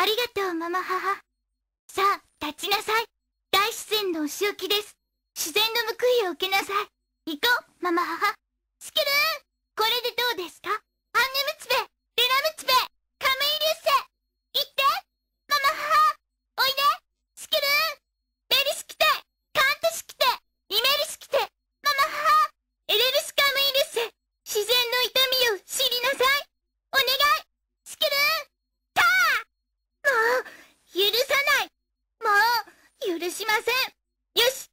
ありがとうママ母。さあ、立ちなさい。大自然のお仕置きです。自然の報いを受けなさい。行こう、ママ母。しませんよし